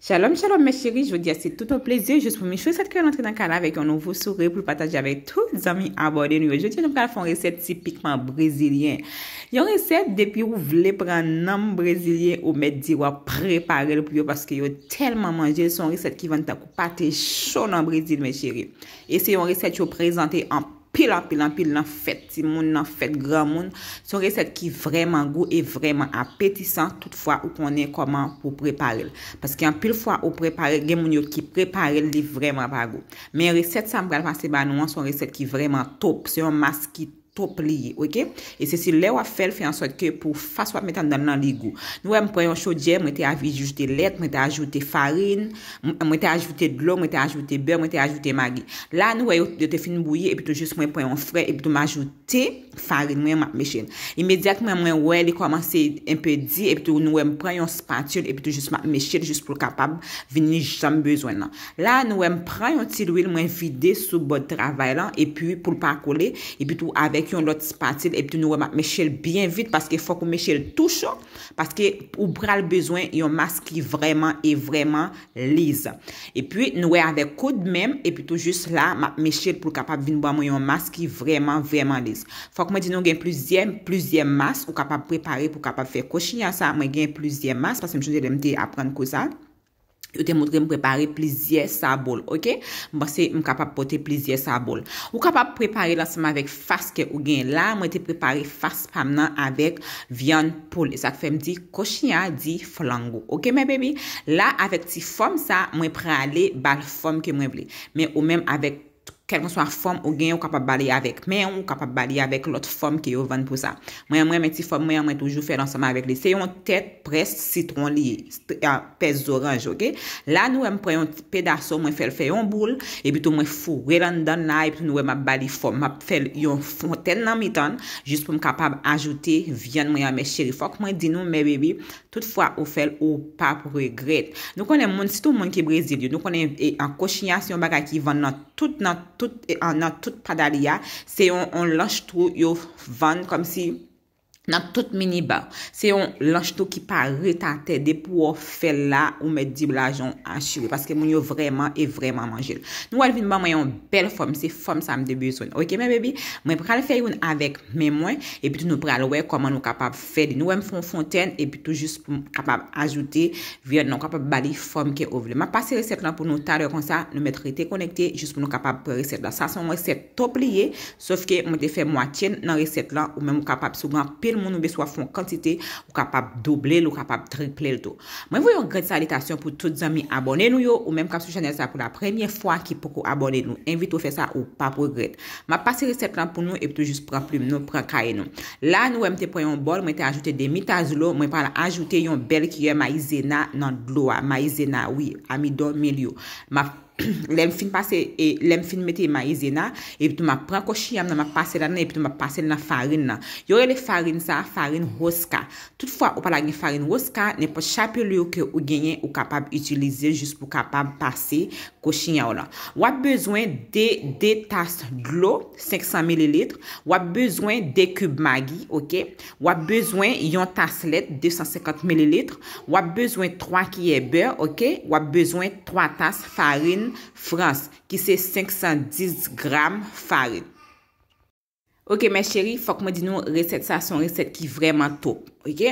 Shalom, shalom mè chéri, jwè di a, se tout an pléziye, jwè sou mè chéri, sèd kè yon antre nan kala vek yon nou fousourè pou pataj avè tou zami abode nou. Jwè di yon kala foun resèd tipikman brésilien. Yon resèd, depi yon vle pran nan brésilien, ou mè di wapreparè l pou yon, paske yon telman manje, yon son resèd ki van takou patè chon nan brésil, mè chéri. E se yon resèd yon prezantè an pataj. pil an pil an pil nan fèt ti moun, nan fèt gran moun, son resep ki vreman go, e vreman apetisan, toutfwa ou konen koman pou preparel. Paske an pil fwa ou preparel, gen moun yo ki preparel li vreman pa go. Men resep sam bral vase ba nou an, son resep ki vreman top, se yon mas ki top, pliye, ok? E se si le wafel fe ansot ke pou fas wap metan dan nan ligou. Nou wè mwen preyon chodje, mwen te avi jujte let, mwen te ajoute farin, mwen te ajoute glon, mwen te ajoute beur, mwen te ajoute magi. La nou wè yo te fin bouye, e pito jist mwen preyon fre e pito mwen ajoute farin, mwen mwen me chen. Imediat mwen mwen wè li komanse yon pe di, e pito nou wè mwen preyon spatul, e pito jist mwen me chen jist pou kapab vini jom bezwen nan. La nou wè mwen preyon tilwil mwen vide sou bod travay lan, e pyo ki yon loti spatil, epi tou nouwe map meshel bien vit, paske fok ou meshel touche, paske ou bral bezwen, yon mas ki vreman, e vreman lise. Epi nouwe ave koud mem, epi tou just la, map meshel pou kapap vinbwa mwen yon mas ki vreman, vreman lise. Fok mwen di nou gen plizien, plizien mas, ou kapap prepare pou kapap fe koshinya sa, mwen gen plizien mas, paske mwen jode lemde apren kouza. yo te mwotre mw prepari plizye sa bol, ok? Mbase m kapap pote plizye sa bol. Ou kapap prepari lansman vek fars ke ou gen, la mwen te prepari fars pamenan avek vyon poule. Sa te fe mdi koshinya di flango, ok mwen bebi? La avek ti fom sa, mwen pre ale bal fom ke mwen vle. Men ou men avek kel kon swa fom ou gen yon kapab bali avek. Men yon kapab bali avek lot fom ki yon ven pou sa. Mwen yon mwen meti fom, mwen yon mwen toujou fèl ansama avek li. Se yon tet pres citron li, euh, pes oranj, ok? La nou wèm pre yon pedaso, mwen fèl fè yon boul, e bitou mwen fure lan dan la, e bitou nou wèm ap bali fom. Mwen fèl yon fonte nan mitan, jist pou m kapab ajoute, vyen mwen yon mè chéri. Fok mwen di nou mè bebi, tout fwa ou fèl ou pa pou regret. Nou konen moun, si tout moun ki brésil tout nan tout eh, ah, padarya, se yon lache trou, yon van, kom si... nan tout mini bar. Se yon lanjto ki pa retate, de pou ou fè la ou mè di blajon asywe. Paske moun yo vreman e vreman manjil. Nou wèl vin ba mwen yon bel fòm. Se fòm sa mdèbè yon soun. Ok mè bebi? Mwen pral fè yon avèk mè mwen epi tou nou pral wè koman nou kapab fè di nou wèm fon fontèn epi tou just pou kapab ajoute vyen nou kapab bali fòm ke ovle. Ma pas se resep lan pou nou talè kon sa nou mèt rete konekte just pou nou kapab pre resep la. Sa son resep top liye sof ke mwen te fè mwa tjen nan moun noube swa fon kantite ou kapap doble l ou kapap triple l do. Mwen voyon gret salitasyon pou tout zan mi abone nou yo ou menm kap sou chanel sa pou la premye fwa ki pou ko abone nou. Envite ou fe sa ou pa pro gret. Ma pase resept lan pou nou epi tou jis pran plume nou pran kaye nou. La nou emte preyon bol mwen te ajoute demitaz lou mwen pal ajoute yon bel ki gen maize na nan glou a. Maize na oui, amido mil yo. Ma... lem fin pase e lem fin meti e maize na, e pitou ma pran koshinyan nan ma pase la nan, e pitou ma pase la nan farin nan. Yore le farin sa, farin hoska. Toutfwa, ou pala gen farin hoska, ne po chapyo li yo ke ou genyen ou kapab utilize jist pou kapab pase koshinyan ou nan. Wap bezwen de, de tas glot, 500 ml. Wap bezwen de kub magi, ok. Wap bezwen yon taslet 250 ml. Wap bezwen 3 kg beur, ok. Wap bezwen 3 tas farin frans, ki se 510 gram farid. Ok, men chéri, fok mwen di nou reset sa son reset ki vreman top. Ok?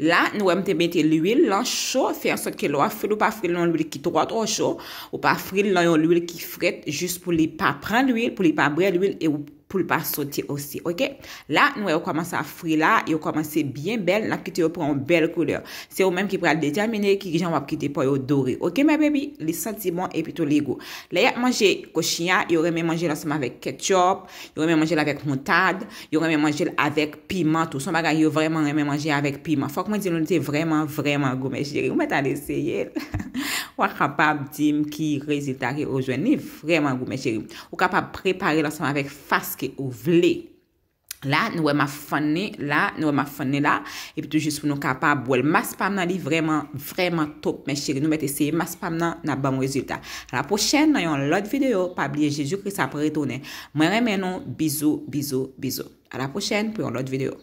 La, nou wèm te mette l'uil lan chou, fey an sot ke lo a fril ou pa fril lan l'uil ki to kwa to chou ou pa fril lan yon l'uil ki fret jist pou li pa pran l'uil, pou li pa bre l'uil e ou pou l pa soti osi, ok? La, nou yo komanse a fri la, yo komanse bien bel, la ki te yo pran bel kouleur. Se yo menm ki pral detyamine, ki ki jan wap ki te po yo dori, ok? Me bebi, li santi bon e pito li go. La ya manje koshina, yo reme manje la seman vek ketchop, yo reme manje la vek montade, yo reme manje la vek piment, tou son bagay yo vreman reme manje la vek piment. Fok mwen di nou te vreman vreman gome, jiri, ou mwen ta de seye? Ou an kapab dim ki rezultat ki ou jwen ni vreman gwo men cheri. Ou kapab prepare lansman avek fask ki ou vle. La nou wè ma fonne, la nou wè ma fonne la. E pi tou jis pou nou kapab wèl mas pam nan li vreman, vreman top men cheri. Nou met eseye mas pam nan nan ban mou rezultat. A la pochèn nan yon lot videyo. Pabliye Jejou kri sa pritone. Mwen remen nou, bizou, bizou, bizou. A la pochèn pou yon lot videyo.